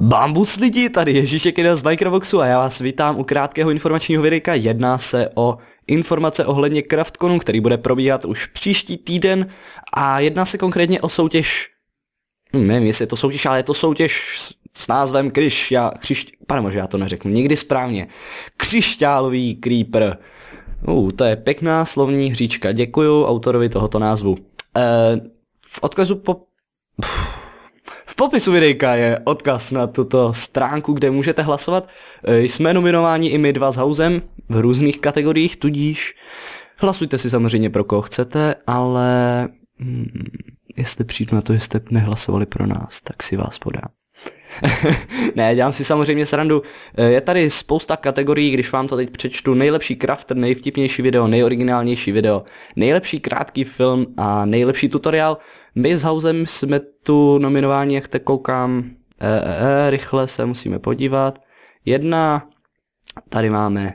Bambus lidi, tady Ježíšek jeden z Microboxu a já vás vítám u krátkého informačního videa. Jedná se o informace ohledně Craftconu, který bude probíhat už příští týden a jedná se konkrétně o soutěž, hm, nevím jestli je to soutěž, ale je to soutěž s, s názvem Kryš, já, křišť, pane já to neřeknu nikdy správně, Křišťálový Creeper. Uh, to je pěkná slovní hříčka, děkuju autorovi tohoto názvu. Uh, v odkazu po popisu videjka je odkaz na tuto stránku, kde můžete hlasovat. E, jsme nominováni i my dva s Hausem v různých kategoriích, tudíž hlasujte si samozřejmě pro koho chcete, ale hmm, jestli přijdu na to, že jste nehlasovali pro nás, tak si vás podám. ne, dělám si samozřejmě srandu. E, je tady spousta kategorií, když vám to teď přečtu. Nejlepší crafter, nejvtipnější video, nejoriginálnější video, nejlepší krátký film a nejlepší tutoriál. My s Housem jsme tu nominování, jak tak koukám, e, e, e, rychle se musíme podívat. Jedna, tady máme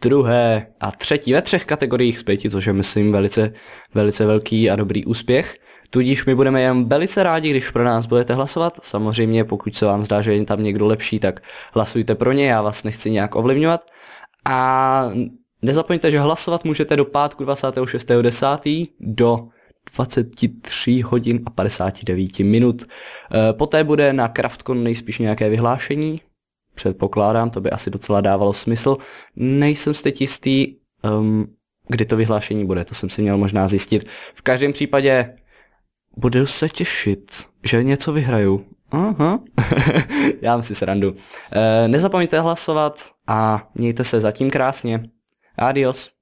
druhé a třetí ve třech kategoriích z pěti, což je myslím velice, velice velký a dobrý úspěch. Tudíž my budeme jen velice rádi, když pro nás budete hlasovat. Samozřejmě pokud se vám zdá, že je tam někdo lepší, tak hlasujte pro ně, já vás nechci nějak ovlivňovat. A nezapomeňte, že hlasovat můžete do pátku 26.10. do 23 hodin a 59 minut. Eh, poté bude na CraftCon nejspíš nějaké vyhlášení, předpokládám, to by asi docela dávalo smysl. Nejsem si teď jistý, um, kdy to vyhlášení bude, to jsem si měl možná zjistit. V každém případě budu se těšit, že něco vyhraju. Aha, dám si srandu. E, nezapomeňte hlasovat a mějte se zatím krásně. Adios.